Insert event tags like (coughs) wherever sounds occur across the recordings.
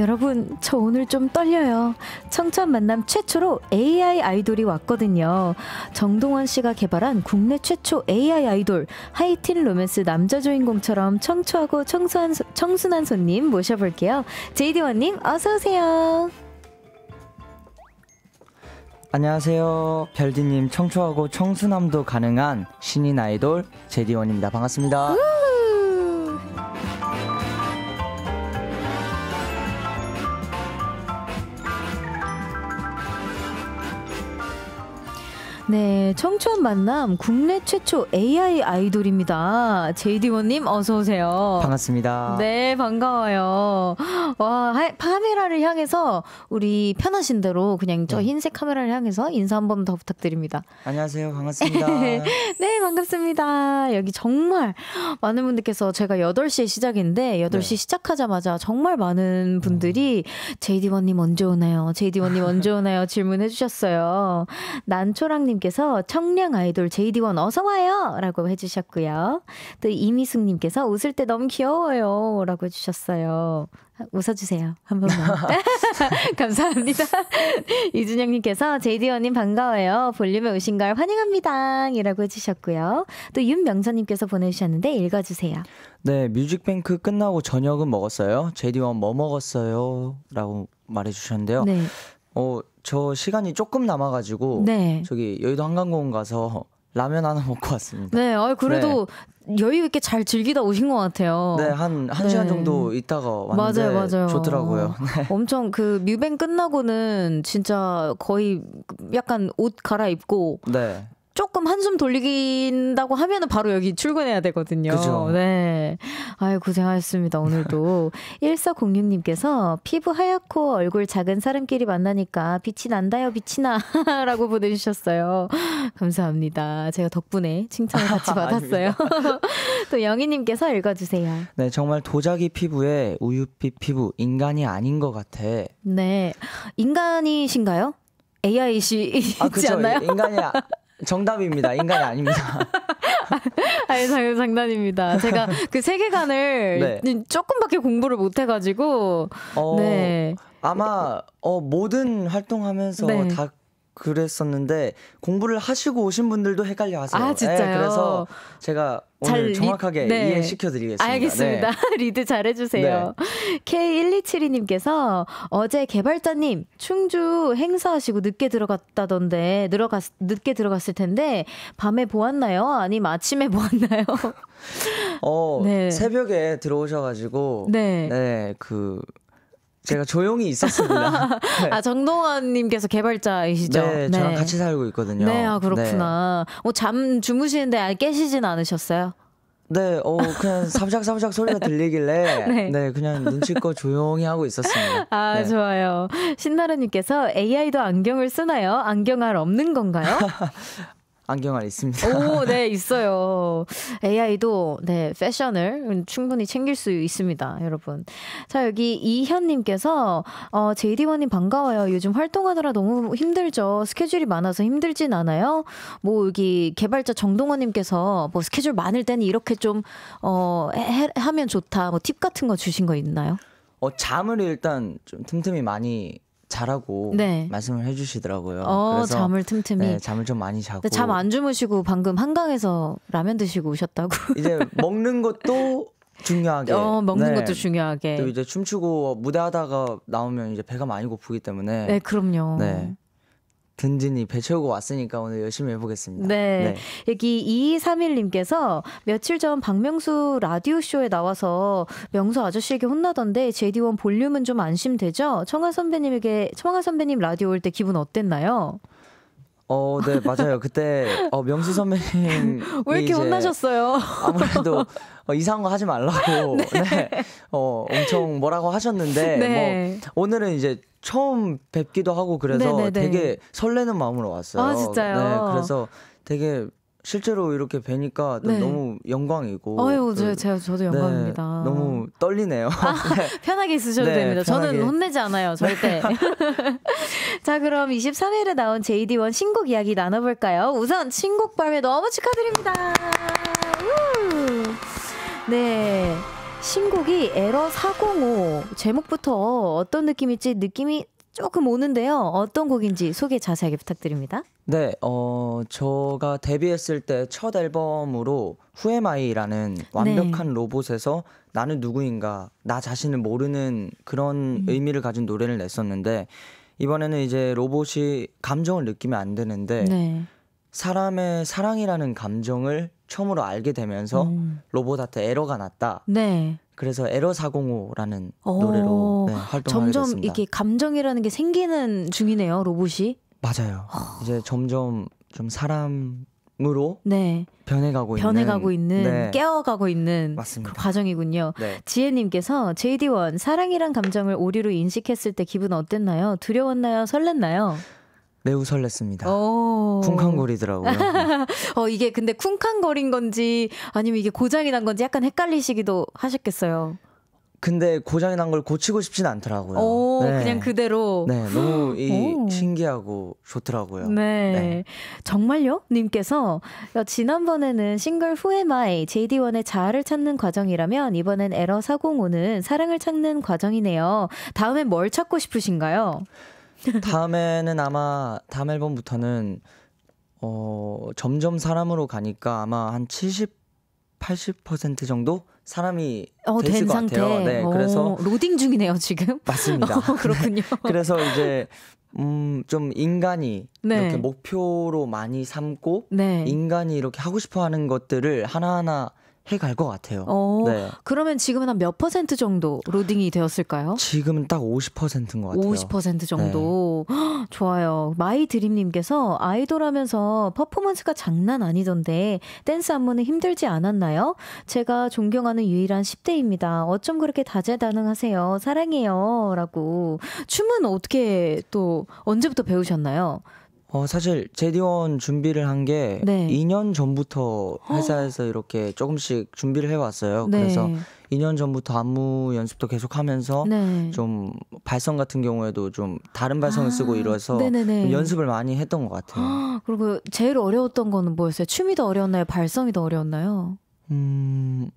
여러분, 저 오늘 좀 떨려요. 청천 만남 최초로 AI 아이돌이 왔거든요. 정동원 씨가 개발한 국내 최초 AI 아이돌 하이틴 로맨스 남자 주인공처럼 청초하고 청순한, 청순한 손님 모셔볼게요. 제이디원님, 어서오세요. 안녕하세요. 별디님 청초하고 청순함도 가능한 신인 아이돌 제디원입니다. 반갑습니다. 네, 청춘 만남 국내 최초 AI 아이돌입니다. 제이디원님 어서 오세요. 반갑습니다. 네, 반가워요. 와, 하, 카메라를 향해서 우리 편하신 대로 그냥 저 네. 흰색 카메라를 향해서 인사 한 번 더 부탁드립니다. 안녕하세요, 반갑습니다. (laughs) 네, 반갑습니다. 여기 정말 많은 분들께서 제가 8시에 시작인데 8시 네. 시작하자마자 정말 많은 분들이 제이디원님 언제 오나요? 제이디원님 언제 오나요? (laughs) 질문해 주셨어요. 난초랑님 김은정님께서 청량 아이돌 JD1 어서와요! 라고 해주셨고요. 또 이미숙님께서 웃을 때 너무 귀여워요! 라고 해주셨어요. 웃어주세요. 한 번만. (laughs) 감사합니다. (laughs) 이준영님께서 제이1어님 반가워요. 볼륨에 오신 걸 환영합니다. 이라고 해주셨고요. 또 윤명선님께서 보내주셨는데 읽어주세요. 네, 뮤직뱅크 끝나고 저녁은 먹었어요. 제이1원뭐 먹었어요? 라고 말해주셨는데요. 네. 어, 저 시간이 조금 남아가지고 네. 저기 여의도 한강공원 가서 라면 하나 먹고 왔습니다. 네, 아 그래도 네. 여유 있게 잘 즐기다 오신 것 같아요. 네, 한한 네. 시간 정도 있다가 왔는데 맞아요, 맞아요. 좋더라고요. 어, 네. 엄청 그 뮤뱅 끝나고는 진짜 거의 약간 옷 갈아입고 네. 조금 한숨 돌리긴다고 하면은 바로 여기 출근해야 되거든요. 그죠. 네. 아유, 고생하셨습니다. 오늘도. 1406님께서 (laughs) 피부 하얗고 얼굴 작은 사람끼리 만나니까 빛이 난다요, 빛이 나. (laughs) 라고 보내주셨어요. 감사합니다. 제가 덕분에 칭찬을 같이 (laughs) 받았어요. 또 영희님께서 읽어주세요. 네, 정말 도자기 피부에 우유빛 피부, 인간이 아닌 것 같아. 네. 인간이신가요? AI시지 아, 그쵸. 않나요? 인간이 아, 정답입니다. 인간이 아닙니다. (laughs) 아니 장, 장난입니다. 제가 그 세계관을 네. 조금밖에 공부를 못해가지고 어, 네 아마 어, 모든 활동하면서 네. 다 그랬었는데 공부를 하시고 오신 분들도 헷갈려 하세요. 아, 예, 진짜요? 네, 그래서 제가 오늘 리, 정확하게 네. 이해시켜드리겠습니다. 알겠습니다. 네. (laughs) 리드 잘해주세요. 네. K1272님께서 어제 개발자님 충주 행사하시고 늦게 들어갔다던데 들어갔, 늦게 들어갔을 텐데 밤에 보았나요? 아니면 아침에 (laughs) 보았나요? (laughs) 어, 네. 새벽에 들어오셔가지고 네. 네, 그 제가 조용히 있었습니다. (laughs) 네. 아 정동원님께서 개발자이시죠? 네, 네, 저랑 같이 살고 있거든요. 네, 아 그렇구나. 네. 어, 잠 주무시는데 아 깨시진 않으셨어요? 네, 어 그냥 삼샥삼샥 소리가 들리길래 (laughs) 네. 네. 그냥 눈치껏 조용히 하고 있었습니다. 아 네. 좋아요. 신나라님께서 AI도 안경을 쓰나요? 안경알 없는 건가요? (laughs) 안경 안 있습니다. 오, (laughs) 네, 있어요. AI도 네, 패션을 충분히 챙길 수 있습니다, 여러분. 자, 여기 이현 님께서 어, 제이디원 님 반가워요. 요즘 활동하느라 너무 힘들죠. 스케줄이 많아서 힘들진 않아요. 뭐 여기 개발자 정동원 님께서 뭐 스케줄 많을 때는 이렇게 좀 어, 해, 하면 좋다. 뭐 팁 같은 거 주신 거 있나요? 어, 잠을 일단 좀 틈틈이 많이 자라고 네. 말씀을 해주시더라고요. 어, 그래서 잠을 틈틈이 네, 잠을 좀 많이 자고 잠 안 주무시고 방금 한강에서 라면 드시고 오셨다고. (laughs) 이제 먹는 것도 중요하게 어, 먹는 네. 것도 중요하게 또 이제 춤추고 무대하다가 나오면 이제 배가 많이 고프기 때문에 네 그럼요. 네 든든히 배 채우고 왔으니까 오늘 열심히 해보겠습니다. 네. 네. 여기 2231님께서 며칠 전 박명수 라디오쇼에 나와서 명수 아저씨에게 혼나던데 JD1 볼륨은 좀 안심되죠? 청아 선배님에게, 청아 선배님 라디오 올 때 기분 어땠나요? 어, 네, 맞아요. 그때, 어, 명수 선배님. (laughs) 왜 이렇게 혼나셨어요? 아무래도 어, 이상한 거 하지 말라고, (laughs) 네. 네. 어, 엄청 뭐라고 하셨는데, 네. 뭐, 오늘은 이제 처음 뵙기도 하고 그래서 네네네. 네, 네. 되게 설레는 마음으로 왔어요. 아, 진짜요? 네, 그래서 되게 실제로 이렇게 뵈니까 네. 너무 영광이고. 아유, 저, 제 저도 네, 영광입니다. 네, 너무 떨리네요. 아, (laughs) 네. 편하게 있으셔도 됩니다. 편하게. 저는 혼내지 않아요, 절대. (laughs) 자, 그럼 23일에 나온 JD1 신곡 이야기 나눠볼까요? 우선 신곡 발매 너무 축하드립니다. 네. 신곡이 에러 405 제목부터 어떤 느낌일지 느낌이 조금 오는데요. 어떤 곡인지 소개 자세하게 부탁드립니다. 네, 어, 제가 데뷔했을 때 첫 앨범으로 후에마이라는 네. 완벽한 로봇에서 나는 누구인가, 나 자신을 모르는 그런 음. 의미를 가진 노래를 냈었는데 이번에는 이제 로봇이 감정을 느끼면 안 되는데 네. 사람의 사랑이라는 감정을 처음으로 알게 되면서 음. 로봇한테 에러가 났다. 네. 그래서 에러 405라는 오. 노래로 네, 활동을 점점 했습니다. 이게 감정이라는 게 생기는 중이네요, 로봇이. 맞아요. 허. 이제 점점 좀 사람으로 네. 변해가고, 변해가고 있는, 있 네. 깨어가고 있는 맞습니다. 그 과정이군요. 네. 지혜님께서 JD1 사랑이란 감정을 오류로 인식했을 때 기분 어땠나요? 두려웠나요? 설렜나요? 매우 설렜습니다. 쿵쾅거리더라고요. (laughs) 어, 이게 근데 쿵쾅거린 건지 아니면 이게 고장이 난 건지 약간 헷갈리시기도 하셨겠어요. 근데 고장이 난 걸 고치고 싶진 않더라고요. 오, 네. 그냥 그대로. 네, 너무 이 신기하고 좋더라고요. 네. 네. 정말요? 님께서 지난번에는 싱글 후에마이 JD1의 자아를 찾는 과정이라면 이번엔 에러 405는 사랑을 찾는 과정이네요. 다음엔 뭘 찾고 싶으신가요? 다음에는 아마 다음 앨범부터는 어, 점점 사람으로 가니까 아마 한 70, 80% 정도 사람이 어, 되실 것 상태. 같아요. 네, 오, 그래서 로딩 중이네요 지금. 맞습니다. (laughs) 어, 그렇군요. (laughs) 그래서 이제 음, 좀 인간이 네. 이렇게 목표로 많이 삼고 네. 인간이 이렇게 하고 싶어 하는 것들을 하나하나 해갈 것 같아요. 오, 어, 네. 그러면 지금은 한 몇 퍼센트 정도 로딩이 되었을까요? 지금은 딱 50%인 것 같아요. 50% 정도. 네. 허, 좋아요. 마이드림님께서 아이돌 하면서 퍼포먼스가 장난 아니던데 댄스 안무는 힘들지 않았나요? 제가 존경하는 유일한 10대입니다. 어쩜 그렇게 다재다능하세요? 사랑해요. 라고. 춤은 어떻게 또 언제부터 배우셨나요? 어 사실 제디원 준비를 한게 네. 2년 전부터 회사에서 이렇게 조금씩 준비를 해왔어요. 네. 그래서 2년 전부터 안무 연습도 계속하면서 네. 좀 발성 같은 경우에도 좀 다른 발성을 아, 쓰고 이래서 연습을 많이 했던 것 같아요. 아, 그리고 제일 어려웠던 거는 뭐였어요? 춤이 더 어려웠나요? 발성이 더 어려웠나요? 음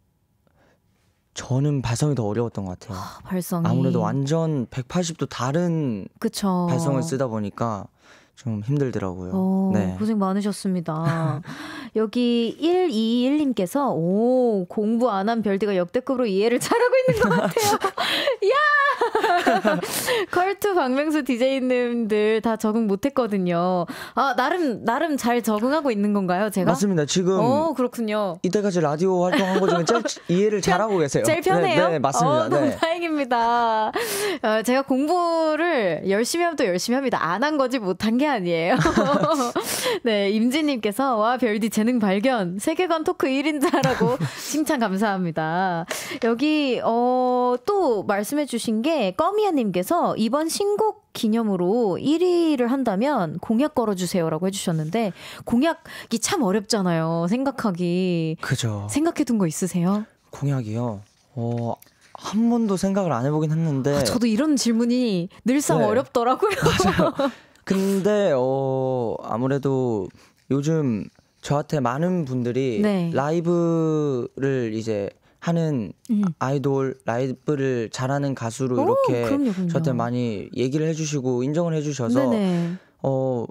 저는 발성이 더 어려웠던 것 같아요. 아, 발성이 아무래도 완전 180도 다른 그쵸. 발성을 쓰다 보니까 좀 힘들더라고요. 오, 어, 네. 고생 많으셨습니다. (laughs) 여기 121님께서 오 공부 안 한 별디가 역대급으로 이해를 잘하고 있는 것 같아요. (laughs) 야 (laughs) 컬투 박명수 DJ님들 다 적응 못했거든요. 아 나름 나름 잘 적응하고 있는 건가요, 제가? 맞습니다. 지금 오, 어, 그렇군요. 이때까지 라디오 활동한 거 중에 제일 이해를 잘하고 계세요. 제일 편해요. 네, 네 맞습니다. 어, 너무 네. 다행입니다. 어, 제가 공부를 열심히 하면 또 열심히 합니다. 안 한 거지 못한 게게 아니에요. (laughs) 네, 임지님께서, 와, 별디 재능 발견. 세계관 토크 1인자라고 (laughs) 칭찬 감사합니다. 여기, 어, 또 말씀해주신 게, 껌이야님께서 이번 신곡 기념으로 1위를 한다면 공약 걸어주세요라고 해주셨는데, 공약이 참 어렵잖아요. 생각하기. 그죠. 생각해둔 거 있으세요? 공약이요? 어, 한 번도 생각을 안 해보긴 했는데 아, 저도 이런 질문이 늘상 네. 어렵더라고요. (laughs) 맞아요. 근데 어 아무래도 요즘 저한테 많은 분들이 네. 라이브를 이제 하는 음. 아이돌 라이브를 잘하는 가수로 오, 이렇게 그럼요, 그럼요. 저한테 많이 얘기를 해주시고 인정을 해주셔서 네네. 어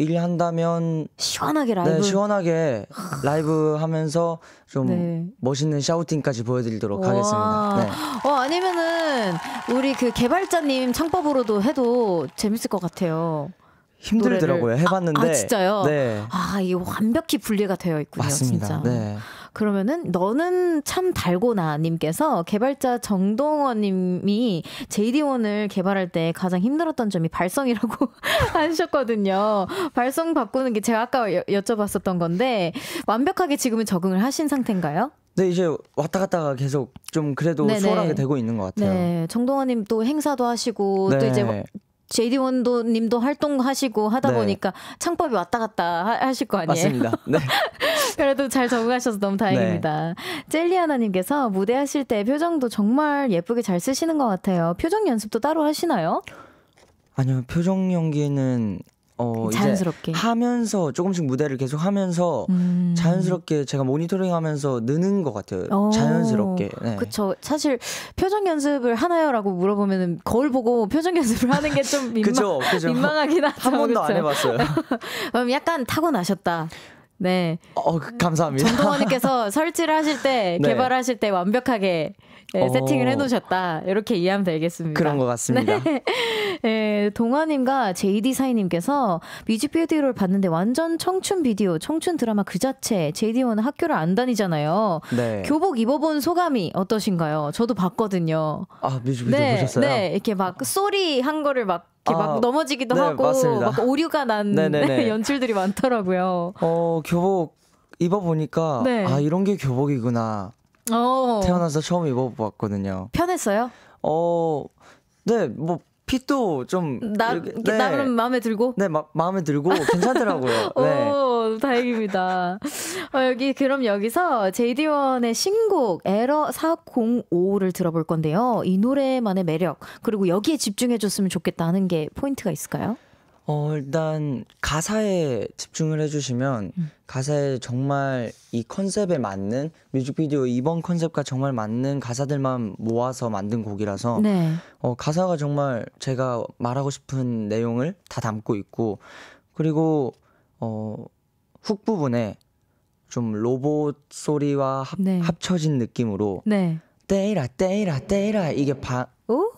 일 한다면 시원하게 네, 라이브 네, 시원하게 라이브 하면서 좀 네. 멋있는 샤우팅까지 보여드리도록 와. 하겠습니다. 네. 어 아니면은 우리 그 개발자님 창법으로도 해도 재밌을 것 같아요. 힘들더라고요. 노래를. 해봤는데 아, 아, 진짜요? 네. 아이 완벽히 분리가 되어 있군요. 맞습니다. 진짜. 네. 그러면은 너는 참 달고나 님께서 개발자 정동원 님이 JD1을 개발할 때 가장 힘들었던 점이 발성이라고 (laughs) 하셨거든요. 발성 바꾸는 게 제가 아까 여, 여쭤봤었던 건데 완벽하게 지금은 적응을 하신 상태인가요? 네 이제 왔다 갔다가 계속 좀 그래도 네네. 수월하게 되고 있는 것 같아요. 네 정동원님 또 행사도 하시고 네. 또 이제 네. 제이디원도 님도 활동하시고 하다 네. 보니까 창법이 왔다 갔다 하, 실거 아니에요? 맞습니다. 네. (laughs) 그래도 잘 적응하셔서 너무 다행입니다. 네. 젤리하나님께서 무대하실 때 표정도 정말 예쁘게 잘 쓰시는 것 같아요. 표정 연습도 따로 하시나요? 아니요, 표정 연기는 어, 음, 자연스럽게 하면서 조금씩 무대를 계속 하면서 음. 자연스럽게 제가 모니터링하면서 느는 것 같아요. 오. 어, 자연스럽게. 네. 그렇죠. 사실 표정 연습을 하나요라고 물어보면 거울 보고 표정 연습을 하는 게 좀 (laughs) 민망, 민망하긴 하죠. 한 번도 그쵸? 안 해봤어요. (laughs) 그럼 약간 타고 나셨다. 네. 어, 그, 감사합니다. 전동원님께서 (laughs) 설치를 하실 때, 네. 개발하실 때 완벽하게 네, 어... 세팅을 해놓으셨다. 이렇게 이해하면 되겠습니다. 그런 것 같습니다. 네. 네, 동아님과 JD 사이님께서 뮤직비디오를 봤는데 완전 청춘 비디오, 청춘 드라마 그 자체. j d 원은 학교를 안 다니잖아요. 네. 교복 입어본 소감이 어떠신가요? 저도 봤거든요. 아, 뮤직비디오 네, 보셨어요? 네, 이렇게 막 소리 한 거를 막 이렇게 아, 막 넘어지기도 네, 하고 맞습니다. 막 오류가 난 (laughs) (laughs) 연출들이 많더라고요. 어 교복 입어보니까 네. 아 이런 게 교복이구나. 오. 어. 태어나서 처음 입어봤거든요. 편했어요? 어, 네, 뭐 핏도 좀 나, 네. 나름 마음에 들고. 네, 마, 마음에 들고 괜찮더라고요. (laughs) 네. 너무 어, 다행입니다. 어, 여기 그럼 여기서 제이디원의 신곡 에러 405를 들어볼 건데요. 이 노래만의 매력 그리고 여기에 집중해줬으면 좋겠다는 게 포인트가 있을까요? 어, 일단 가사에 집중을 해주시면 음. 가사에 정말 이 컨셉에 맞는 뮤직비디오 이번 컨셉과 정말 맞는 가사들만 모아서 만든 곡이라서 네. 어, 가사가 정말 제가 말하고 싶은 내용을 다 담고 있고 그리고 어, 훅 부분에 좀 로봇 소리와 합, 네. 합쳐진 느낌으로 네. 때이라 떼이라떼이라 이게 바,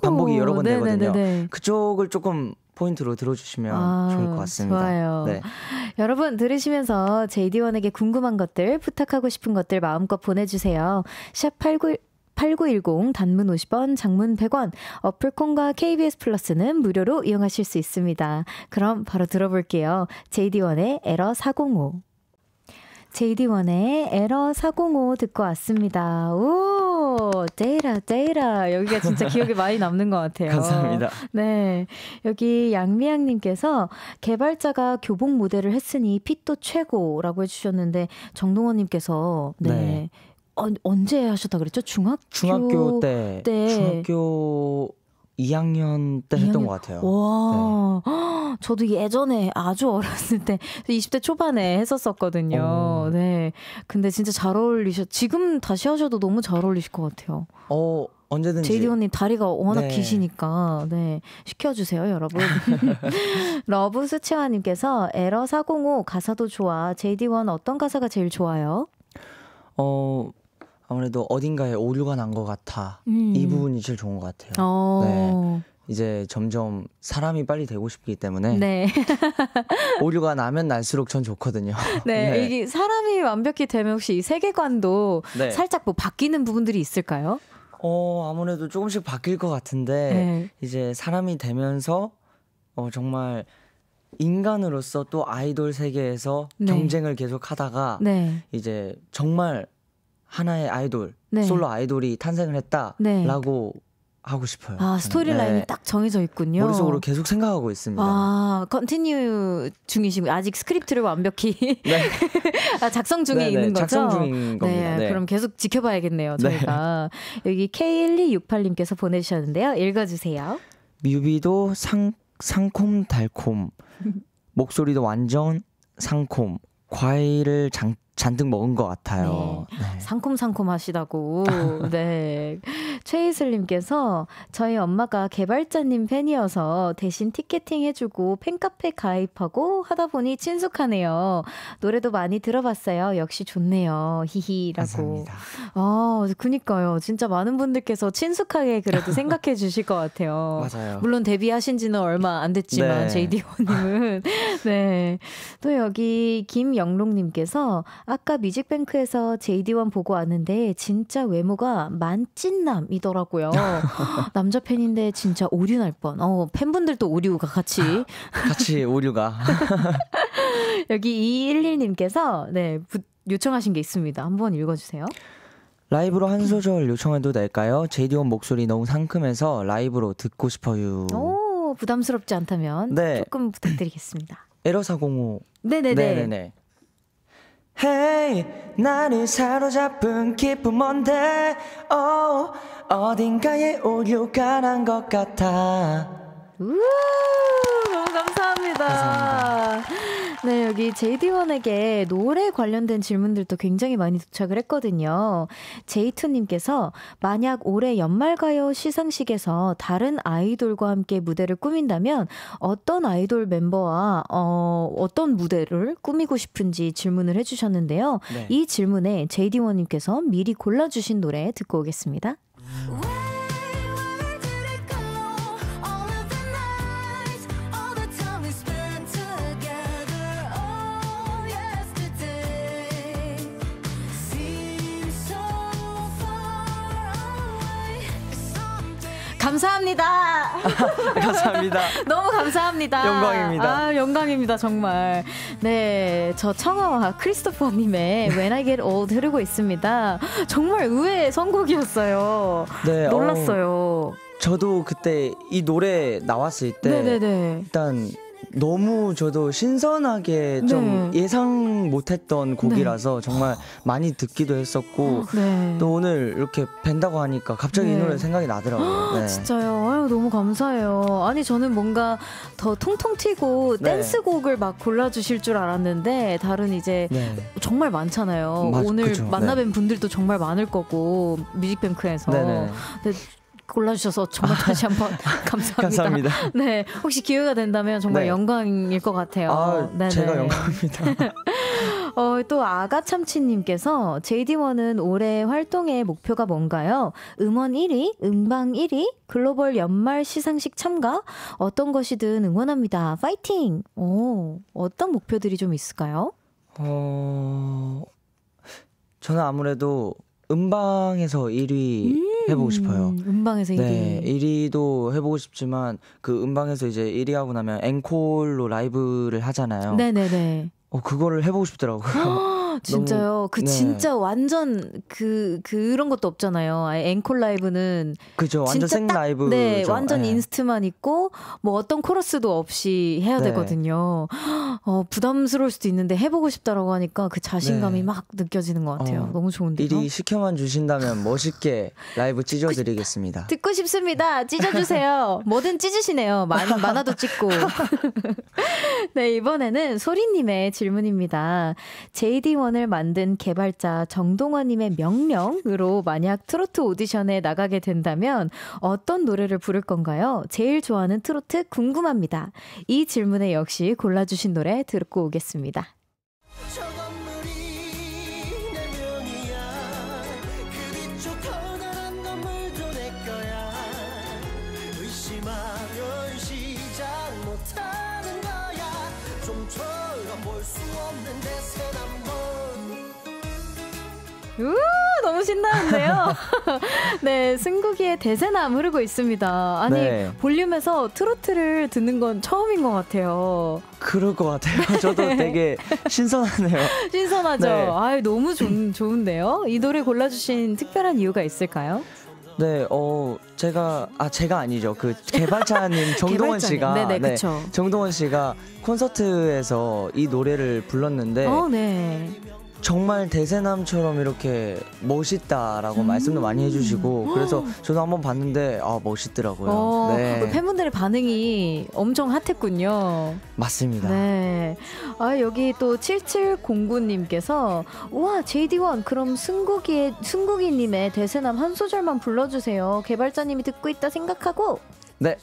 반복이 여러 번 네네네네. 되거든요. 네, 네, 네, 그쪽을 조금 포인트로 들어주시면 아, 좋을 것 같습니다. 좋아요. 네. 여러분 들으시면서 JD1에게 궁금한 것들 부탁하고 싶은 것들 마음껏 보내주세요. 샵 89, 1 8910 단문 50원, 장문 100원, 어플 콘과 KBS 플러스는 무료로 이용하실 수 있습니다. 그럼 바로 들어볼게요. JD1의 에러 405. JD1의 에러 405 듣고 왔습니다. 오, 데이라, 데이라. 여기가 진짜 기억에 많이 남는 것 (laughs) 같아요. 감사합니다. 네. 여기 양미양님께서 개발자가 교복 모델을 했으니 핏도 최고라고 해주셨는데, 정동원님께서, 네. 네. 언제 하셨다 그랬죠? 중학교, 중학교 때, 때, 중학교 2학년 때 2학년? 했던 것 같아요. 와, 네. (gasps) 저도 예전에 아주 어렸을 때 20대 초반에 했었었거든요. 어. 네, 근데 진짜 잘 어울리셔. 지금 다시 하셔도 너무 잘 어울리실 것 같아요. 어. 언제든지 제이디 언님 다리가 워낙 네. 기시니까 네 시켜주세요 여러분 (laughs) 러브 수채화님께서 에러 405 가사도 좋아 제이디 원 어떤 가사가 제일 좋아요? 어 아무래도 어딘가에 오류가 난 것 같아 음. 이 부분이 제일 좋은 것 같아요. 어. 네. 이제 점점 사람이 빨리 되고 싶기 때문에 네. (laughs) 오류가 나면 날수록 전 좋거든요. (laughs) 네, 네. 이게 사람이 완벽히 되면 혹시 이 세계관도 네. 살짝 뭐 바뀌는 부분들이 있을까요? 어 아무래도 조금씩 바뀔 것 같은데 네. 이제 사람이 되면서 어 정말 인간으로서 또 아이돌 세계에서 네. 경쟁을 계속 하다가 네. 이제 정말 하나의 아이돌, 네. 솔로 아이돌이 탄생을 했다라고 네. 하고 싶어요. 아, 스토리 라인이 네. 딱 정해져 있군요. 머릿속으로 계속 생각하고 있습니다. 아, 컨티뉴 중이시고 아직 스크립트를 완벽히 (laughs) 네. 아, 작성 중에 네네, 네. 있는 거죠? 작성 중인 네, 겁니다. 네, 그럼 계속 지켜봐야겠네요, 네. 저희가. 여기 K1268님께서 보내주셨는데요. 읽어주세요. 뮤비도 상, 상콤달콤, 목소리도 완전 상콤, 과일을 장 잔뜩 먹은 것 같아요. 네. 네. 상콤상콤하시다고. (laughs) 네. 최이슬님께서 저희 엄마가 개발자님 팬이어서 대신 티켓팅 해주고 팬카페 가입하고 하다 보니 친숙하네요. 노래도 많이 들어봤어요. 역시 좋네요. 히히라고. 아, 그니까요. 진짜 많은 분들께서 친숙하게 그래도 생각해 주실 것 같아요. 맞아요. 물론 데뷔하신 지는 얼마 안 됐지만, 네. JD호님은. (laughs) 네. 또 여기 김영롱님께서 아까 뮤직뱅크에서 JD1 보고 왔는데 진짜 외모가 만찢남이더라고요. (laughs) 남자 팬인데 진짜 오류 날 뻔. 어, 팬분들도 오류가 같이. (laughs) 같이 오류가. (laughs) 여기 211님께서 네, 부, 요청하신 게 있습니다. 한번 읽어주세요. 라이브로 한 소절 요청해도 될까요? 제디온 목소리 너무 상큼해서 라이브로 듣고 싶어요. 오, 부담스럽지 않다면 네. 조금 부탁드리겠습니다. 에러사공호. 네네네. 네네네. Hey, 나를 사로잡은 기쁨 뭔데? Oh, 어딘가에 오류가 난 것 같아. 우너 감사합니다. 감사합니다. 네, 여기 이 d 1에게 노래 관련된 질문들도 굉장히 많이 도착을 했거든요. 제이투님께서 만약 올해 연말가요 시상식에서 다른 아이돌과 함께 무대를 꾸민다면 어떤 아이돌 멤버와 어, 어떤 무대를 꾸미고 싶은지 질문을 해주셨는데요. 네. 이 질문에 이 d 1님께서 미리 골라주신 노래 듣고 오겠습니다. 감사합니다. (laughs) 감사합니다. (laughs) 너무 감사합니다. 영광입니다. 아, 영광입니다. 정말. 네, 저 청아와 크리스토퍼님의 When I Get Old 흐르고 있습니다. 정말 의외의 선곡이었어요. 네, 놀랐어요. 어, 저도 그때 이 노래 나왔을 때 네네네. 네, 네. 일단 너무 저도 신선하게 좀 네. 예상 못했던 네. 곡이라서 네. 정말 많이 듣기도 했었고 네. 또 오늘 이렇게 뵌다고 하니까 갑자기 이 네. 노래 생각이 나더라고요. 아, 진짜요? 아유, 너무 감사해요. 아니 저는 뭔가 더 통통 튀고 댄스곡을 막 골라주실 줄 알았는데 다른 이제 정말 많잖아요. 맞, 오늘 만나뵌 분들도 정말 많을 거고 뮤직뱅크에서. 골라주셔서 정말 아, 다시 한번 (laughs) 감사합니다. 감사합니다. 네, 혹시 기회가 된다면 정말 네. 영광일 것 같아요. 아, 네, 제가 네. 영광입니다. (laughs) 어, 또 아가참치님께서 JD1은 올해 활동의 목표가 뭔가요? 음원 1위, 음방 1위, 글로벌 연말 시상식 참가, 어떤 것이든 응원합니다. 파이팅! 오, 어떤 목표들이 좀 있을까요? 어, 저는 아무래도 음방에서 1위 음~ 해보고 싶어요. 음, 음방에서 1위. 네, 1위도 해보고 싶지만 그 음방에서 이제 1위 하고 나면 앵콜로 라이브를 하잖아요. 네네네. 어 그거를 해보고 싶더라고요. (gasps) (laughs) 진짜요? 그 네. 진짜 완전 그 그런 것도 없잖아요. 아예 앵콜 라이브는 그죠. 완전 생 라이브. 네, 완전 네. 인스트만 있고 뭐 어떤 코러스도 없이 해야 네. 되거든요. 어, 부담스러울 수도 있는데 해보고 싶다라고 하니까 그 자신감이 네. 막 느껴지는 것 같아요. 어, 너무 좋은데요. 미리 시켜만 주신다면 멋있게 라이브 찢어드리겠습니다. 듣고 싶습니다. 찢어주세요. 뭐든 찢으시네요. 많, 많아도 찍고네 (laughs) 이번에는 소리님의 질문입니다. JD 원 오디션을 만든 개발자 정동원님의 명령으로 만약 트로트 오디션에 나가게 된다면 어떤 노래를 부를 건가요? 제일 좋아하는 트로트 궁금합니다. 이 질문에 역시 골라주신 노래 듣고 오겠습니다. 우, 너무 신나는데요. (laughs) 네, 승국이의 대세남 흐르고 있습니다. 아니, 네. 볼륨에서 트로트를 듣는 건 처음인 것 같아요. 그럴 것 같아요. (laughs) 저도 되게 신선하네요. (laughs) 신선하죠. 네. 아유, 너무 좋, 좋은데요. 이 노래 골라주신 특별한 이유가 있을까요? 네, 어 제가 아 제가 아니죠. 그 개발자님 정동원 씨가 네네, 네, 정동원 씨가 콘서트에서 이 노래를 불렀는데 어, 네. 정말 대세남처럼 이렇게 멋있다라고 음 말씀도 많이 해주시고 음. 그래서 저도 한번 봤는데 아 멋있더라고요. 어, 네. 팬분들의 반응이 엄청 핫했군요. 맞습니다. 네. 아 여기 또 7709님께서 우와 JD1 그럼 승국이 승국이님의 대세남 한 소절만 불러주세요. 개발자님이 듣고 있다 생각하고 네,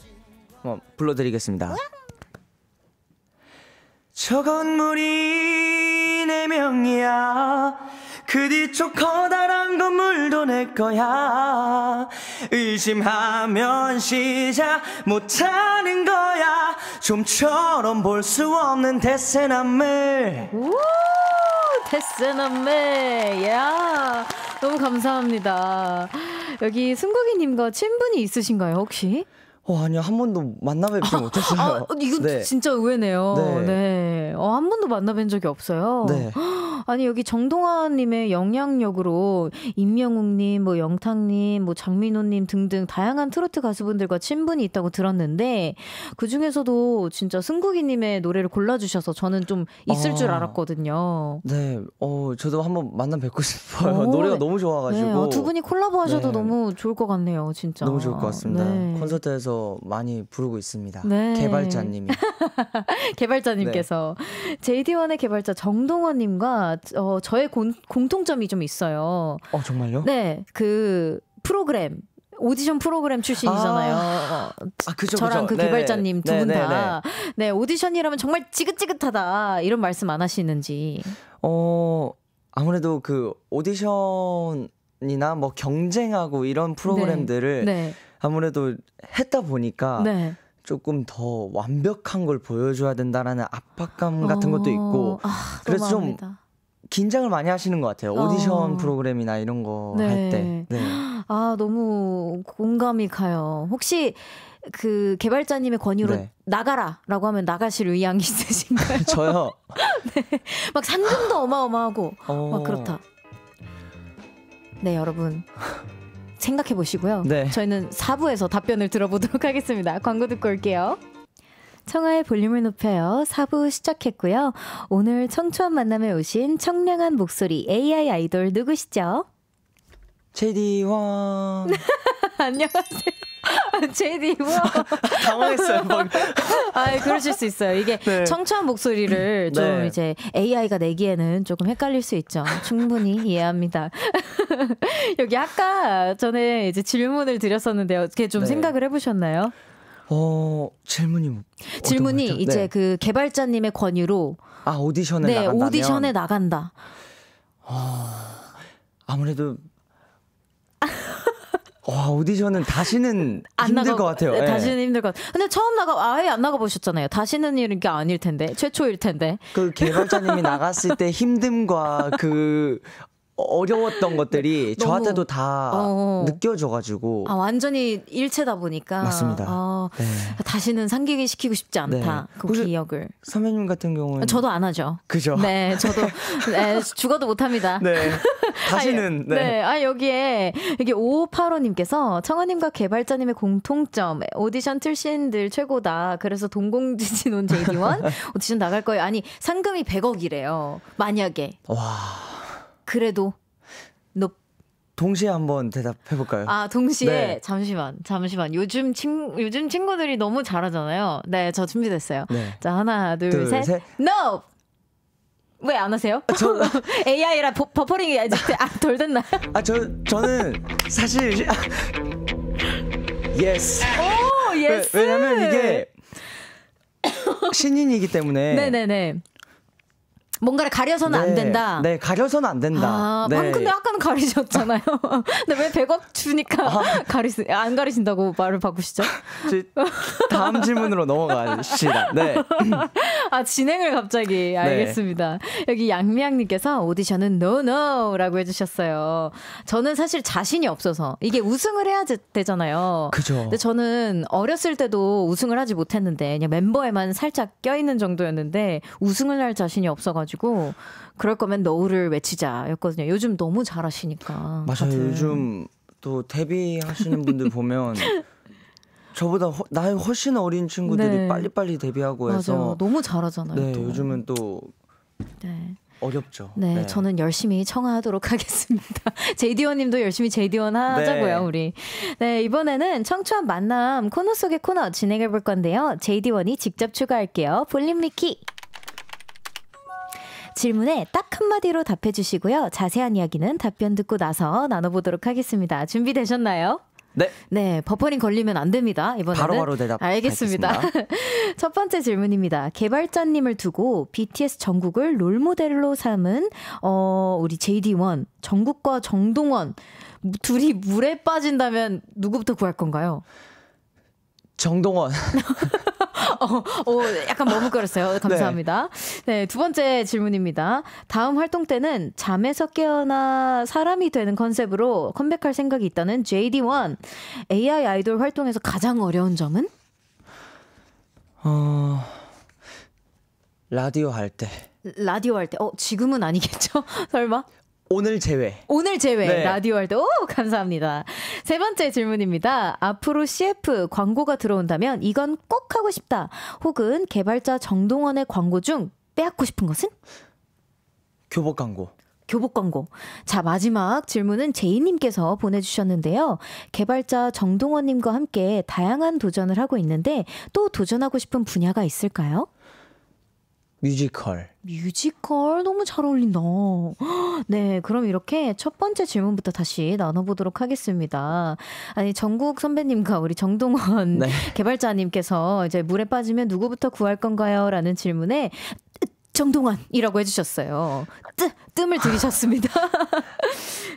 한 불러드리겠습니다. 저 건물이 네 명이야 그 뒤쪽 커다란 건물도 내 거야 의심하면 시작 못하는 거야 좀처럼 볼 수 없는 데스남을 데스남을 야 너무 감사합니다 여기 승국이님과 친분이 있으신가요 혹시? 어, 아니요. 한 번도 만나뵙지 (laughs) 아, 못했어요. 아, 이건 네. 진짜 의외네요. 네. 네. 어, 한 번도 만나뵌 적이 없어요. 네. 아니 여기 정동환님의 영향력으로 임영웅님, 뭐 영탁님, 뭐 장민호님 등등 다양한 트로트 가수분들과 친분이 있다고 들었는데 그 중에서도 진짜 승국이님의 노래를 골라주셔서 저는 좀 있을 아, 줄 알았거든요. 네, 어 저도 한번 만나 뵙고 싶어요. 오, 노래가 너무 좋아가지고 네, 아, 두 분이 콜라보 하셔도 네. 너무 좋을 것 같네요, 진짜. 너무 좋을 것 같습니다. 네. 콘서트에서 많이 부르고 있습니다. 네. 개발자님이 (laughs) 개발자님께서 JD1의 개발자 정동원님과 어, 저의 공, 공통점이 좀 있어요. 어 정말요? 네, 그 프로그램 오디션 프로그램 출신이잖아요. 아, 아 그죠, 저랑 그죠. 그 네. 개발자님 두분 네, 네, 다. 네, 오디션이라면 정말 지긋지긋하다. 이런 말씀 안 하시는지. 어, 아무래도 그 오디션이나 뭐 경쟁하고 이런 프로그램들을 네, 네. 아무래도 했다 보니까 네. 조금 더 완벽한 걸 보여줘야 된다라는 압박감 같은 것도 어, 있고 아, 그래서 좀 긴장을 많이 하시는 것 같아요. 오디션 어. 프로그램이나 이런 거할 네. 때. 네. (gasps) 아, 너무 공감이 가요. 혹시 그 개발자님의 권유로 네. 나가라라고 하면 나가실 의향이 (laughs) 있으신가요? (laughs) 저요. (laughs) 네. 막 상금도 아. 어마어마하고 어... 막 그렇다. 네, 여러분. 생각해 보시고요. 네. 저희는 4부에서 답변을 들어보도록 하겠습니다. 광고 듣고 올게요. 청하의 볼륨을 높여요. 4부 시작했고요. 오늘 청초한 만남에 오신 청량한 목소리 AI 아이돌 누구시죠? 제디원. (laughs) 안녕하세요. 제디 원. (laughs) 당황했어요. (laughs) 아, 그러실 수 있어요. 이게 네. 청초한 목소리를 좀 네. 이제 AI가 내기에는 조금 헷갈릴 수 있죠. 충분히 이해합니다. 여기 아까 전에 이제 질문을 드렸었는데 어떻게 좀 네. 생각을 해보셨나요? 어 질문이 뭐 질문이 이제 네. 그 개발자님의 권유로 아 오디션에 네 나간다면? 오디션에 나간다. 어, 아무래도 와 아, 오디션은 다시는 안 힘들 나가, 것 같아요. 네. 예. 다시는 힘들 것. 같아요. 근데 처음 나가 아예 안 나가 보셨잖아요. 다시는 이런 게 아닐 텐데 최초일 텐데. 그 개발자님이 나갔을 때 힘듦과 그 어려웠던 것들이 네. 저한테도 다 어, 어. 느껴져가지고 아 완전히 일체다 보니까 맞습니다. 어, 네. 다시는 상기기 시키고 싶지 않다 네. 그 기억을 선배님 같은 경우는 아, 저도 안 하죠. 그죠? 네, 저도 네, 죽어도 못합니다. 네, (laughs) 다시는 아, 예. 네. 네. 아 여기에 여기 5585님께서 청아님과 개발자님의 공통점 오디션 출신들 최고다. 그래서 동공지진 온 제이원 (laughs) 오디션 나갈 거예요. 아니 상금이 100억이래요. 만약에 와. 그래도 높. 동시에 한번 대답해 볼까요? 아 동시에 네. 잠시만 잠시만 요즘 친 요즘 친구들이 너무 잘하잖아요. 네 저 준비됐어요. 네. 자 하나 둘셋 둘, n 왜안 하세요? 아, 저 AI라 (laughs) 버, 버퍼링이 아직 (laughs) 아, 덜 됐나요? 아저 저는 사실 예스 (laughs) 오 예스 왜냐면 이게 (coughs) 신인이기 때문에 네네네 뭔가를 가려서는 네, 안 된다. 네, 가려서는 안 된다. 아, 네. 방금도 아까는 가리셨잖아요. (laughs) 근데 왜 100억 주니까 아. 가리 안 가리신다고 말을 바꾸시죠? 다음 질문으로 넘어가시다. 네. (laughs) 아, 진행을 갑자기 네. 알겠습니다. 네. 여기 양미양 님께서 오디션은 노노라고 해 주셨어요. 저는 사실 자신이 없어서 이게 우승을 해야 되잖아요. 그죠. 근데 저는 어렸을 때도 우승을 하지 못했는데 그냥 멤버에만 살짝 껴 있는 정도였는데 우승을 할 자신이 없어 가지고 가지고 그럴 거면 너울을 외치자였거든요. 요즘 너무 잘하시니까. 맞아요. 다들. 요즘 또 데뷔하시는 분들 보면 저보다 허, 나이 훨씬 어린 친구들이 네. 빨리빨리 데뷔하고 해서 맞아요. 너무 잘하잖아요. 네, 또. 요즘은 또 네. 어렵죠. 네, 네, 저는 열심히 청하도록 (laughs) 하겠습니다. 제디원님도 열심히 제디원 네. 하자고요, 네. 우리. 네, 이번에는 청초한 만남 코너 속의 코너 진행해 볼 건데요. 제디원이 직접 추가할게요. 볼륨 미키. 질문에 딱 한마디로 답해 주시고요. 자세한 이야기는 답변 듣고 나서 나눠보도록 하겠습니다. 준비되셨나요? 네. 네, 버퍼링 걸리면 안 됩니다. 이번에 바로바로 대답. 알겠습니다. (laughs) 첫 번째 질문입니다. 개발자님을 두고 BTS 전국을 롤 모델로 삼은 어 우리 JD1 전국과 정동원 둘이 물에 빠진다면 누구부터 구할 건가요? 정동원. (laughs) 어, 어, 약간 머뭇거렸어요. 네. 감사합니다. 네. 네. 두 번째 질문입니다. 다음 활동 때는 잠에서 깨어나 사람이 되는 컨셉으로 컴백할 생각이 있다는 JD1. AI 아이돌 활동에서 가장 어려운 점은? 어, 라디오 할 때. 라디오 할 때. 어, 지금은 아니겠죠? (laughs) 설마? 오늘 제외. 오늘 제외. 네. 라디오 할 때. 오, 감사합니다. 세 번째 질문입니다. 앞으로 CF 광고가 들어온다면 이건 꼭 하고 싶다. 혹은 개발자 정동원의 광고 중 빼앗고 싶은 것은? 교복 광고. 교복 광고. 자, 마지막 질문은 제이님께서 보내주셨는데요. 개발자 정동원님과 함께 다양한 도전을 하고 있는데 또 도전하고 싶은 분야가 있을까요? 뮤지컬. 뮤지컬 너무 잘 어울린다. (gasps) 네, 그럼 이렇게 첫 번째 질문부터 다시 나눠보도록 하겠습니다. 아니 전국 선배님과 우리 정동원 네. (laughs) 개발자님께서 이제 물에 빠지면 누구부터 구할 건가요?라는 질문에 정동원이라고 해주셨어요. 뜨, 뜸을 들이셨습니다. (laughs) 어,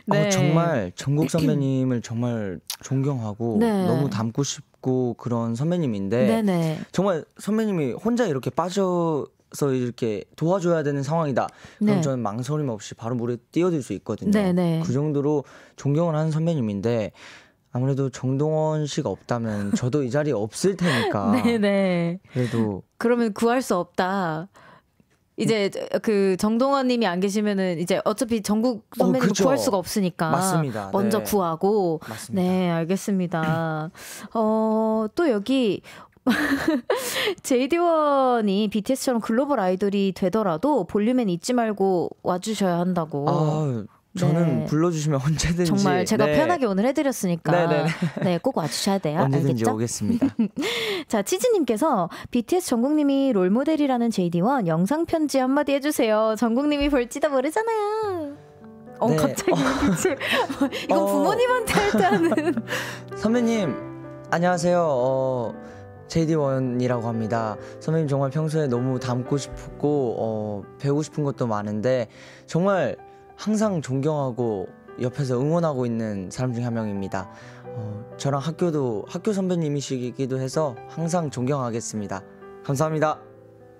네. 어, 정말 전국 (clears throat) 선배님을 정말 존경하고 네. 너무 닮고 싶고 그런 선배님인데 네네. 정말 선배님이 혼자 이렇게 빠져 서 이렇게 도와줘야 되는 상황이다. 그럼 네. 저는 망설임 없이 바로 물에 뛰어들 수 있거든요. 네네. 네. 그 정도로 존경을 하는 선배님인데 아무래도 정동원 씨가 없다면 (laughs) 저도 이 자리에 없을 테니까. 네네. (laughs) 네. 그래도 그러면 구할 수 없다. 이제 네. 그 정동원님이 안 계시면은 이제 어차피 전국 선배님 어, 구할 수가 없으니까 맞습니다. 먼저 네. 구하고 맞습니다. 네 알겠습니다. (clears throat) 어또 여기 (laughs) 제이디원이 BTS처럼 글로벌 아이돌이 되더라도 볼륨엔 잊지 말고 와주셔야 한다고. 아, 저는 네. 불러주시면 언제든지 정말 제가 네. 편하게 오늘 해드렸으니까 네네네. 네, 네. 네, 꼭 와주셔야 돼요. 언제든지 알겠죠? 오겠습니다. (laughs) 자 치즈님께서 BTS 정국님이 롤 모델이라는 이 d 1 영상 편지 한마디 해주세요. 정국님이 볼지도 모르잖아요. 어 네. 갑자기 어. (laughs) 이건 어. 부모님한테 할 때 하는 선배님 안녕하세요 어 제디원이라고 합니다. 선배님 정말 평소에 너무 닮고 싶고 어, 배우고 싶은 것도 많은데 정말 항상 존경하고 옆에서 응원하고 있는 사람 중한 명입니다. 어, 저랑 학교도 학교 선배님이시기도 해서 항상 존경하겠습니다. 감사합니다.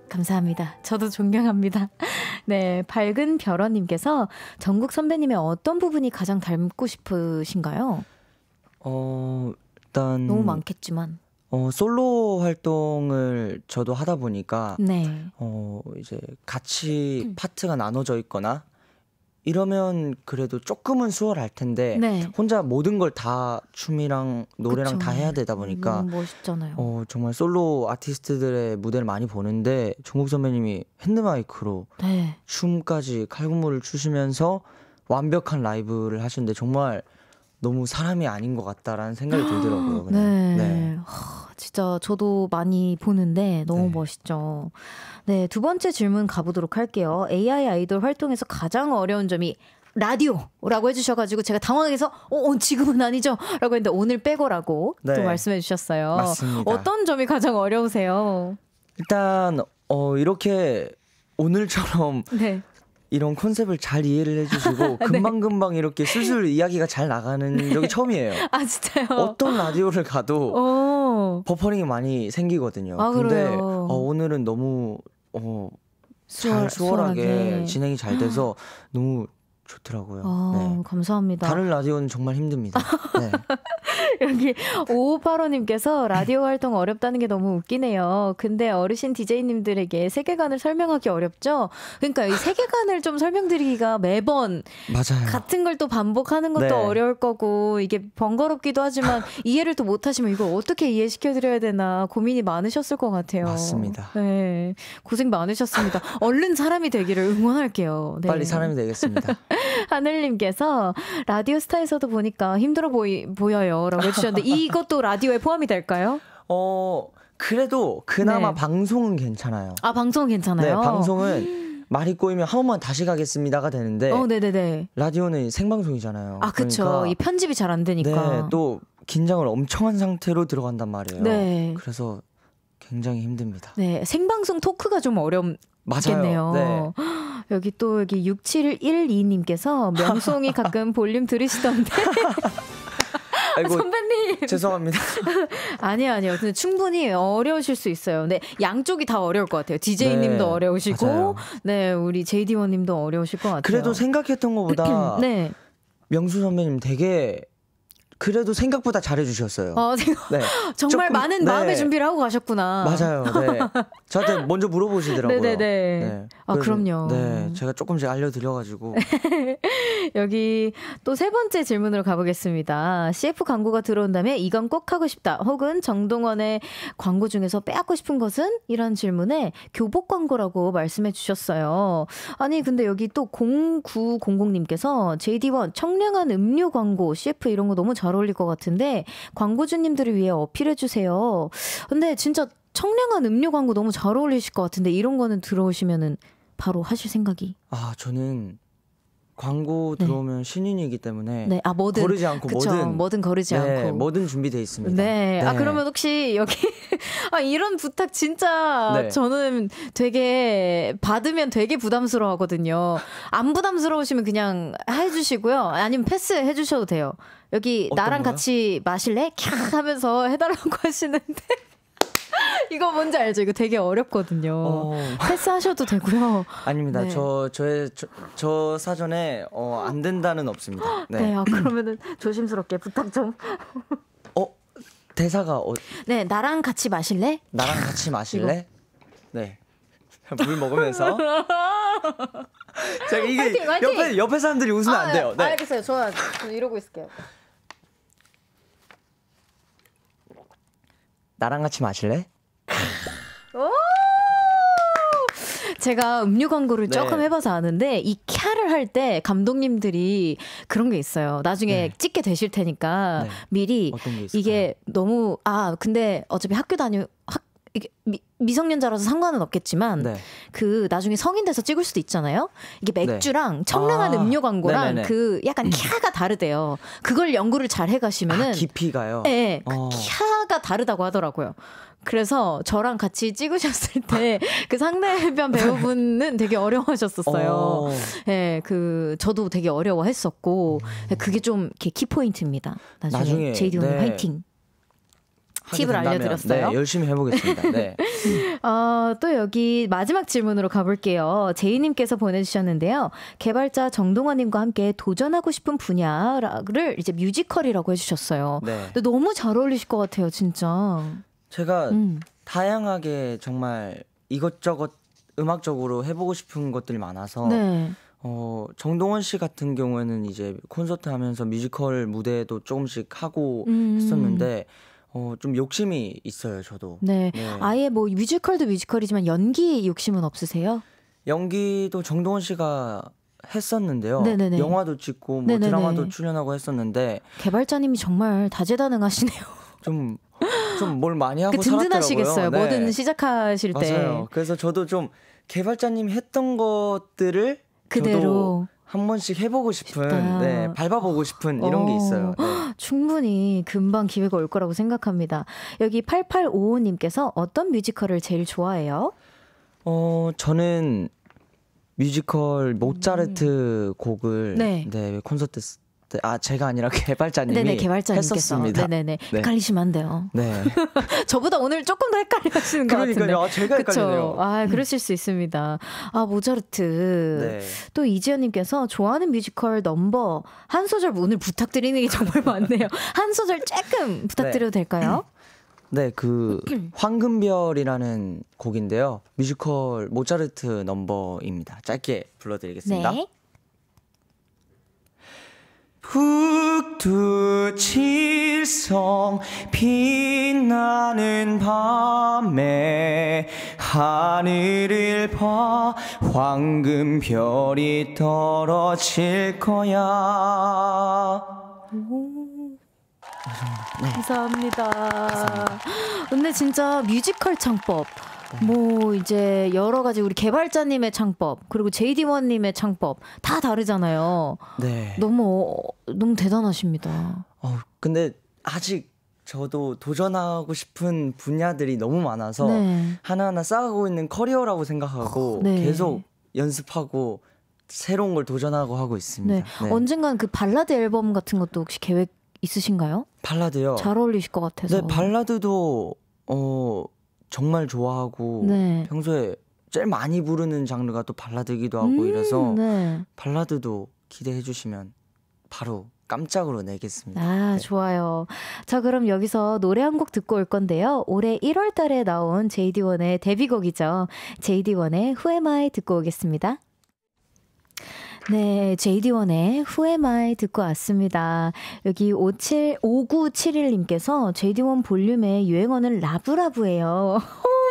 감사합니다. 저도 존경합니다. (laughs) 네, 밝은 별언님께서 전국 선배님의 어떤 부분이 가장 닮고 싶으신가요? 어, 일단 너무 많겠지만 어, 솔로 활동을 저도 하다 보니까 네. 어, 이제 같이 음. 파트가 나눠져 있거나 이러면 그래도 조금은 수월할 텐데 네. 혼자 모든 걸 다 춤이랑 노래랑 그쵸. 다 해야 되다 보니까 음, 멋있잖아요. 어, 정말 솔로 아티스트들의 무대를 많이 보는데 종국 선배님이 핸드마이크로 네. 춤까지 칼군무를 추시면서 완벽한 라이브를 하시는데 정말 너무 사람이 아닌 것 같다라는 생각이 들더라고요. (gasps) 네. 네. 진짜 저도 많이 보는데 너무 네. 멋있죠. 네, 두 번째 질문 가보도록 할게요. AI 아이돌 활동에서 가장 어려운 점이 라디오라고 해주셔가지고 제가 당황해서 어, 어 지금은 아니죠라고 했는데 오늘 빼고라고 네. 또 말씀해주셨어요. 맞습니다. 어떤 점이 가장 어려우세요? 일단 어, 이렇게 오늘처럼 네. 이런 컨셉을 잘 이해를 해주시고 금방 (laughs) 금방 네. 이렇게 술술 이야기가 잘 나가는 네. 적이 처음이에요. (laughs) 아 진짜요? 어떤 라디오를 가도 (laughs) 오. 버퍼링이 많이 생기거든요. 아, 근데 어, 오늘은 너무 어, 수월, 잘 수월하게, 수월하게, 진행이 잘 돼서 아. 너무 좋더라고요. 아, 네. 감사합니다. 다른 라디오는 정말 힘듭니다. 네. (laughs) 여기 5585님께서 라디오 활동 어렵다는 게 너무 웃기네요. 근데 어르신 DJ님들에게 세계관을 설명하기 어렵죠? 그러니까 이 세계관을 좀 설명드리기가 매번 맞아요. 같은 걸 또 반복하는 것도 네. 어려울 거고 이게 번거롭기도 하지만 (laughs) 이해를 또 못하시면 이걸 어떻게 이해시켜드려야 되나 고민이 많으셨을 것 같아요. 맞습니다. 네. 고생 많으셨습니다. 얼른 사람이 되기를 응원할게요. 네. 빨리 사람이 되겠습니다. (laughs) 하늘님께서 라디오 스타에서도 보니까 힘들어 보이, 보여요. 거라고 해주셨는데 이것도 라디오에 포함이 될까요? 어 그래도 그나마 네. 방송은 괜찮아요. 아 방송은 괜찮아요. 네, 방송은 말이 꼬이면 한 번만 다시 가겠습니다가 되는데 어, 네네네. 라디오는 생방송이잖아요. 아, 그쵸. 그러니까 이 편집이 잘 안 되니까. 네, 또 긴장을 엄청 한 상태로 들어간단 말이에요. 네. 그래서 굉장히 힘듭니다. 네, 생방송 토크가 좀 어렵 맞아요. 네. 여기 또 여기 6712님께서 명송이 가끔 볼륨 들으시던데 (laughs) 아이고, 선배님. 죄송합니다. (laughs) 아니요, 아니요. 근데 충분히 어려우실 수 있어요. 근데 양쪽이 다 어려울 것 같아요. DJ님도 네, 어려우시고, 맞아요. 네, 우리 j d 원님도 어려우실 것 같아요. 그래도 생각했던 것보다. (clears throat) 네. 명수 선배님 되게 그래도 생각보다 잘해주셨어요. 아, 생각... 네. (laughs) 정말 조금, 많은 네. 마음의 준비를 하고 가셨구나. 맞아요. 네. (laughs) 저한테 먼저 물어보시더라고요. 네네네. 네, 네. 네. 아, 그럼요. 네. 제가 조금씩 알려드려가지고. (laughs) 여기 또 세 번째 질문으로 가보겠습니다. CF 광고가 들어온다면 이건 꼭 하고 싶다. 혹은 정동원의 광고 중에서 빼앗고 싶은 것은? 이런 질문에 교복 광고라고 말씀해 주셨어요. 아니, 근데 여기 또 0900님께서 JD1 청량한 음료 광고 CF 이런 거 너무 잘잘 어울릴 것 같은데 광고주님들을 위해 어필해 주세요. 근데 진짜 청량한 음료 광고 너무 잘 어울리실 것 같은데 이런 거는 들어오시면은 바로 하실 생각이? 아 저는 광고 네. 들어오면 네. 신인이기 때문에 네. 아, 뭐든 거르지 않고 그쵸. 뭐든 뭐든 거르지 네, 않고 뭐든 준비돼 있습니다. 네. 아 네. 그러면 혹시 여기 (laughs) 아 이런 부탁 진짜 네. 저는 되게 받으면 되게 부담스러워하거든요. 안 부담스러우시면 그냥 해주시고요. 아니면 패스해 주셔도 돼요. 여기 나랑 거야? 같이 마실래? 캬 하면서 해달라고 (laughs) 하시는데. (laughs) 이거 뭔지 알죠? 이거 되게 어렵거든요. 어... 패스하셔도 되고요. 아닙니다. 네. 저 저의 저, 저 사전에 어, 안 된다는 없습니다. 네. 네 아, 그러면은 조심스럽게 부탁 좀. (laughs) 어 대사가 어. 네 나랑 같이 마실래? 나랑 같이 마실래? 네. 물 먹으면서. 제가 이게 화이팅, 화이팅! 옆에 옆에 사람들이 웃으면 아, 안 돼요. 네. 알겠어요. 저는 이러고 있을게요. 나랑 같이 마실래? 제가 음료 광고를 네. 조금 해봐서 아는데 이 캬를 할 때 감독님들이 그런 게 있어요. 나중에 네. 찍게 되실 테니까 네. 미리 이게 너무 아 근데 어차피 학교 다니 학 이게 미, 성년자라서 상관은 없겠지만 네. 그 나중에 성인 돼서 찍을 수도 있잖아요. 이게 네. 맥주랑 네. 청량한 아, 음료 광고랑 네네네. 그 약간 음. 캬가 다르대요. 그걸 연구를 잘 해가시면은 아, 깊이가요. 네, 그 캬가 다르다고 하더라고요. 그래서 저랑 같이 찍으셨을 때그 아. 상대편 배우분은 되게 어려워하셨었어요. 어. 예, 네, 그 저도 되게 어려워했었고 음. 그게 좀 이렇게 키포인트입니다. 나중에, 나중에 제이디 오늘 네. 화이팅. 팁을 알려드렸어요. 네, 열심히 해보겠습니다. 네. (laughs) 어, 또 여기 마지막 질문으로 가볼게요. 제이님께서 보내주셨는데요. 개발자 정동원님과 함께 도전하고 싶은 분야를 이제 뮤지컬이라고 해주셨어요. 네. 근데 너무 잘 어울리실 것 같아요, 진짜. 제가 음. 다양하게 정말 이것저것 음악적으로 해보고 싶은 것들이 많아서 네. 어, 정동원 씨 같은 경우에는 이제 콘서트 하면서 뮤지컬 무대도 조금씩 하고 음. 했었는데 어, 좀 욕심이 있어요, 저도. 네. 네. 아예 뭐 뮤지컬도 뮤지컬이지만 연기 욕심은 없으세요? 연기도 정동원 씨가 했었는데요. 네네네. 영화도 찍고 뭐 네네네. 드라마도 출연하고 했었는데 개발자님이 정말 다재다능하시네요. (laughs) 좀 좀 뭘 많이 하고 그 든든하시겠어요. 네. 뭐든 시작하실 때. 맞아요. 그래서 저도 좀 개발자님 했던 것들을 그대로 한 번씩 해보고 싶은, 네, 싶다. 네, 밟아보고 싶은 이런 어, 게 있어요. 네. (gasps) 충분히 금방 기회가 올 거라고 생각합니다. 여기 8855님께서 어떤 뮤지컬을 제일 좋아해요? 어, 저는 뮤지컬 모차르트 음. 곡을 네. 네 콘서트 아 제가 아니라 (laughs) 개발자님이 네네, 개발 했었습니다. 네네네 네. 헷갈리시면 안 돼요. 네. (laughs) 저보다 오늘 조금 더 헷갈리시는 것 같은데. 니까요 아, 제가 헷갈리네요. 그아 음. 그러실 수 있습니다. 아 모차르트. 네. 또 이지연님께서 좋아하는 뮤지컬 넘버 한 소절 오늘 부탁드리는 게 정말 많네요. (laughs) 한 소절 조금 부탁드려도 네. 될까요? (clears throat) 네, 그 황금별이라는 곡인데요. 뮤지컬 모차르트 넘버입니다. 짧게 불러드리겠습니다. 네. 흑두칠성 빛나는 밤에 하늘을 봐 황금 별이 떨어질 거야 감사합니다. 감사합니다. 근데 진짜 뮤지컬 창법 뭐 이제 여러 가지 우리 개발자님의 창법 그리고 JD1님의 창법 다 다르잖아요. 네. 너무 너무 대단하십니다. 어 근데 아직 저도 도전하고 싶은 분야들이 너무 많아서 네. 하나하나 쌓아가고 있는 커리어라고 생각하고 네. 계속 연습하고 새로운 걸 도전하고 하고 있습니다. 네. 네. 언젠간 그 발라드 앨범 같은 것도 혹시 계획 있으신가요? 발라드요. 잘 어울리실 것 같아서. 네, 발라드도 어 정말 좋아하고 네. 평소에 제일 많이 부르는 장르가 또 발라드기도 하고 음, 이래서 네. 발라드도 기대해 주시면 바로 깜짝으로 내겠습니다. 아, 네. 좋아요. 자, 그럼 여기서 노래 한 곡 듣고 올 건데요. 올해 1월 달에 나온 JD1의 데뷔곡이죠. JD1의 Who Am I 듣고 오겠습니다. 네, JD1의 Who Am I 듣고 왔습니다. 여기 57, 5971님께서 JD1 볼륨의 유행어는 라브라브예요.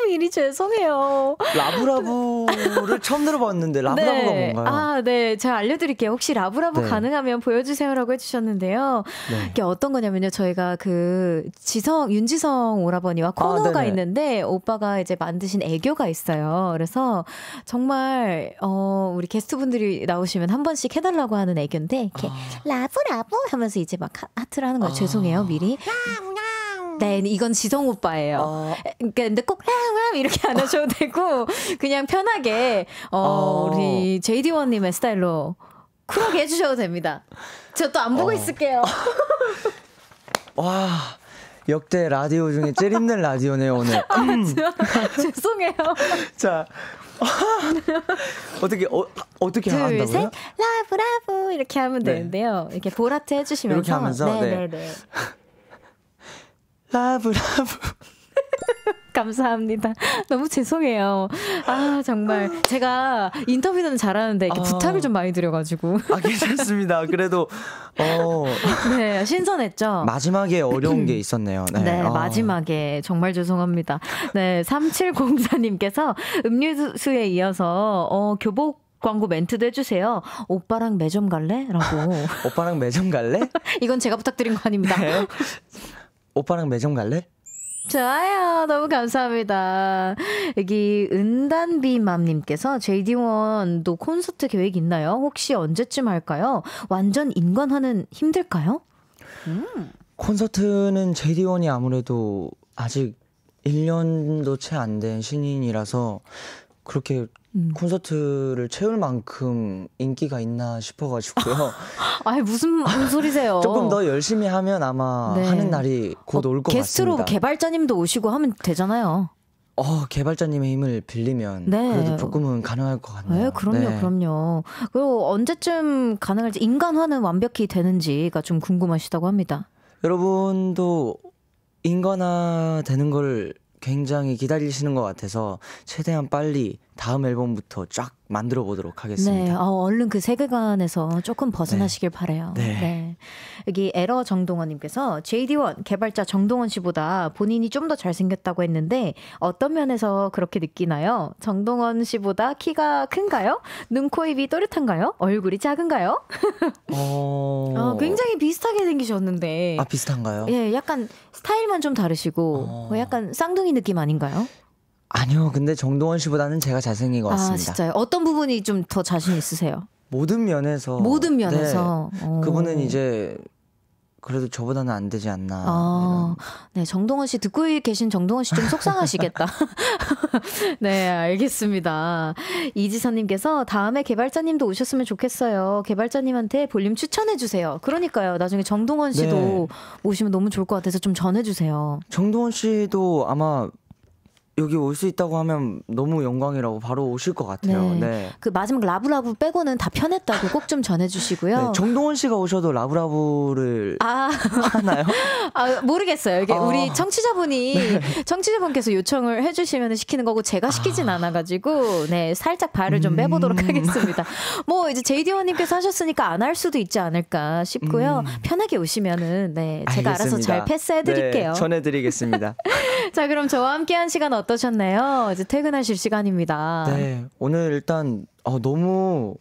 미리 (laughs) 어, 죄송해요. 라브라브를 (laughs) 처음 들어봤는데 라브라브가 네. 뭔가요? 아, 네. 제가 알려드릴게요. 혹시 라브라브 네. 가능하면 보여주세요라고 해주셨는데요. 네. 이게 어떤 거냐면요. 저희가 그 지성 윤지성 오라버니와 아, 코너가 아, 있는데 오빠가 이제 만드신 애교가 있어요. 그래서 정말 어 우리 게스트분들이 나오시면 주시면한 번씩 해달라고 하는 애교인데 이렇게 아. 라브 라브 하면서 이제 막 하트를 하는 거예요. 아. 죄송해요 미리. 네, 이건 지성 오빠예요. 어. 그러니까 근데 꼭 랑랑 이렇게 안 하셔도 되고 그냥 편하게 어, 어. 우리 JD1님의 스타일로 쿨하게 해주셔도 됩니다. 저 또 안 보고 어. 있을게요. (laughs) 와. 역대 라디오 중에 제일 힘든 라디오네요 오늘. 아, 음. 아, 죄송해요. (laughs) 자 (laughs) 어떻게 어, 어떻게 둘, 한다고요? 셋, 라브 라브 이렇게 하면 네. 되는데요. 이렇게 보라트 해주시면 이렇게 하면서 네네네. 네. 네. 네, 네. (laughs) 라브 라브. 감사합니다. (laughs) 너무 죄송해요. 아 정말 제가 인터뷰는 잘하는데 이렇게 어... 부탁을 좀 많이 드려가지고. 아 괜찮습니다. 그래도 어. (laughs) 네 신선했죠. 마지막에 어려운 게 있었네요. 네, 네 어... 마지막에 정말 죄송합니다. 네 3704님께서 음료수에 이어서 어, 교복 광고 멘트도 해주세요. 오빠랑 매점 갈래? 라고. (laughs) 오빠랑 매점 갈래? 이건 제가 부탁드린 거 아닙니다. 네. 오빠랑 매점 갈래? 좋아요. 너무 감사합니다. 여기 은단비맘님께서 JD1도 콘서트 계획 있나요? 혹시 언제쯤 할까요? 완전 인관하는 힘들까요? 음. 콘서트는 JD1이 아무래도 아직 1년도 채 안 된 신인이라서 그렇게 음. 콘서트를 채울 만큼 인기가 있나 싶어가지고요. (laughs) 아 무슨, 소리세요? 조금 더 열심히 하면 아마 네. 하는 날이 곧 올것 어, 게스트로 개발자님도 오시고 하면 되잖아요. 어, 개발자님의 힘을 빌리면 네. 그래도 조금은 가능할 것 같네요. 네, 그럼요, 네. 그럼요. 그리고 언제쯤 가능할지 인간화는 완벽히 되는지가 좀 궁금하시다고 합니다. 여러분도 인간화 되는 걸 굉장히 기다리시는 것 같아서 최대한 빨리 다음 앨범부터 쫙 만들어 보도록 하겠습니다. 네, 어, 얼른 그 세계관에서 조금 벗어나시길 네. 바래요. 네. 네. 여기 에러 정동원님께서 JD1 개발자 정동원 씨보다 본인이 좀 더 잘생겼다고 했는데 어떤 면에서 그렇게 느끼나요? 정동원 씨보다 키가 큰가요? 눈, 코, 입이 또렷한가요? 얼굴이 작은가요? 어... (laughs) 어, 굉장히 비슷하게 생기셨는데. 아 비슷한가요? 예, 약간 스타일만 좀 다르시고 어... 뭐 약간 쌍둥이 느낌 아닌가요? 아니요, 근데 정동원 씨보다는 제가 잘생긴 것 아, 같습니다. 아, 진짜요? 어떤 부분이 좀 더 자신 있으세요? 모든 면에서. 모든 네. 면에서. 네, 그분은 이제 그래도 저보다는 안 되지 않나. 아, 네, 정동원 씨 듣고 계신 정동원 씨 좀 속상하시겠다. (laughs) 네, 알겠습니다. 이지선님께서 다음에 개발자님도 오셨으면 좋겠어요. 개발자님한테 볼륨 추천해 주세요. 그러니까요. 나중에 정동원 씨도 네. 오시면 너무 좋을 것 같아서 좀 전해 주세요. 정동원 씨도 아마 여기 올 수 있다고 하면 너무 영광이라고 바로 오실 것 같아요. 네. 네. 그 마지막 라브라브 빼고는 다 편했다고 꼭 좀 전해주시고요. 네. 정동원 씨가 오셔도 라브라브를 아. 하나요? (laughs) 아, 모르겠어요. 이게 아. 우리 청취자분이 네. 청취자분께서 요청을 해주시면 시키는 거고 제가 아. 시키진 아. 않아가지고 네 살짝 발을 좀 음. 빼보도록 음. 하겠습니다. 뭐 이제 제이디원님께서 하셨으니까 안 할 수도 있지 않을까 싶고요. 음. 편하게 오시면은 네 제가 알겠습니다. 알아서 잘 패스해드릴게요. 네, 전해드리겠습니다. (laughs) 자 그럼 저와 함께한 시간. 어떠셨나요? 이제 퇴근하실 시간입니다. 네, 오늘 일단 어, 너무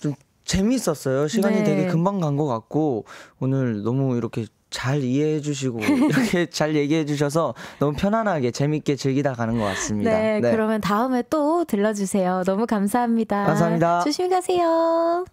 좀 재미있었어요. 시간이 네. 되게 금방 간 것 같고 오늘 너무 이렇게 잘 이해해 주시고 (laughs) 이렇게 잘 얘기해 주셔서 너무 편안하게 재밌게 즐기다 가는 것 같습니다. 네, 네. 그러면 다음에 또 들러주세요. 너무 감사합니다. 감사합니다. 조심히 가세요.